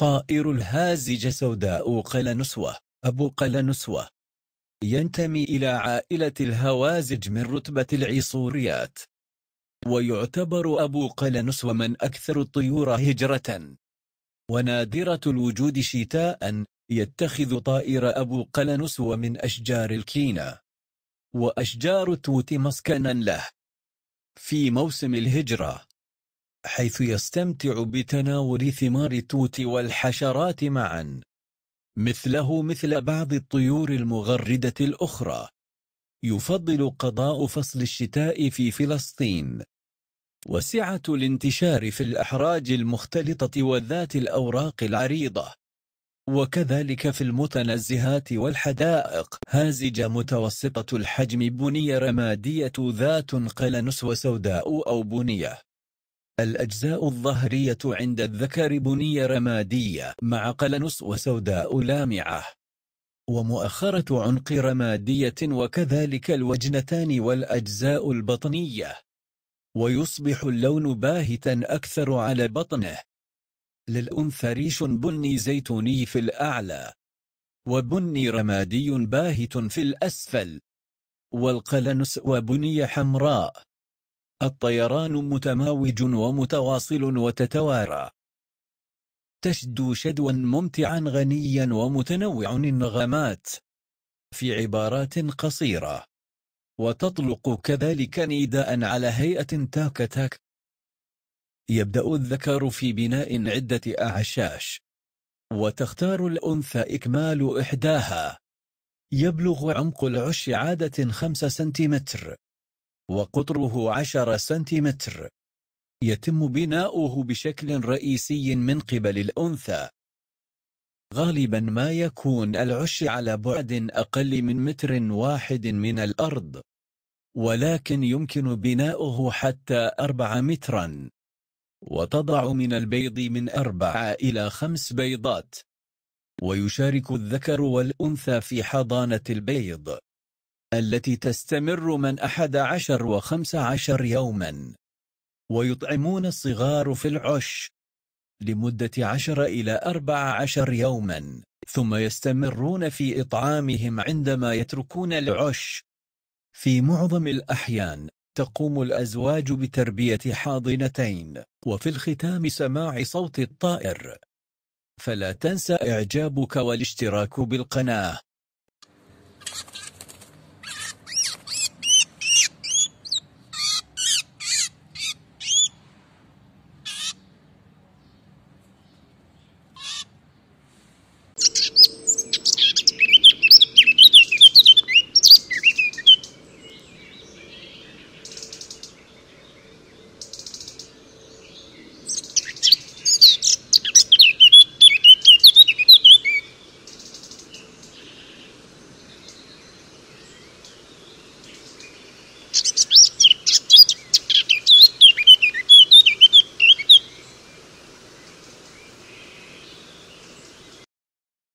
طائر الهازج سوداء قلنسوة أبو قلنسوة ينتمي إلى عائلة الهوازج من رتبة العصوريات ويعتبر أبو قلنسوة من أكثر الطيور هجرة ونادرة الوجود شتاء يتخذ طائر أبو قلنسوة من أشجار الكينة وأشجار التوت مسكنا له في موسم الهجرة حيث يستمتع بتناول ثمار التوت والحشرات معا مثله مثل بعض الطيور المغردة الأخرى يفضل قضاء فصل الشتاء في فلسطين وسعة الانتشار في الأحراج المختلطة وذات الأوراق العريضة وكذلك في المتنزهات والحدائق هازجة متوسطة الحجم بنية رمادية ذات قلنس وسوداء أو بنية الأجزاء الظهرية عند الذكر بنية رمادية مع قلنس وسوداء لامعة ومؤخرة عنق رمادية وكذلك الوجنتان والأجزاء البطنية ويصبح اللون باهتا أكثر على بطنه للأنثى ريش بني زيتوني في الأعلى وبني رمادي باهت في الأسفل والقلنس وبني حمراء الطيران متماوج ومتواصل وتتوارى تشدو شدوا ممتعا غنيا ومتنوع النغمات في عبارات قصيرة وتطلق كذلك نداء على هيئة تاك تاك يبدأ الذكر في بناء عدة أعشاش وتختار الأنثى إكمال إحداها يبلغ عمق العش عادة 5 سنتيمتر وقطره عشر سنتيمتر يتم بناؤه بشكل رئيسي من قبل الأنثى غالبا ما يكون العش على بعد أقل من متر واحد من الأرض ولكن يمكن بناؤه حتى أربع مترا وتضع من البيض من أربع إلى خمس بيضات ويشارك الذكر والأنثى في حضانة البيض التي تستمر من أحد عشر وخمس عشر يوما ويطعمون الصغار في العش لمدة عشر إلى أربع عشر يوما ثم يستمرون في إطعامهم عندما يتركون العش في معظم الأحيان تقوم الأزواج بتربية حاضنتين وفي الختام سماع صوت الطائر فلا تنسى إعجابك والاشتراك بالقناة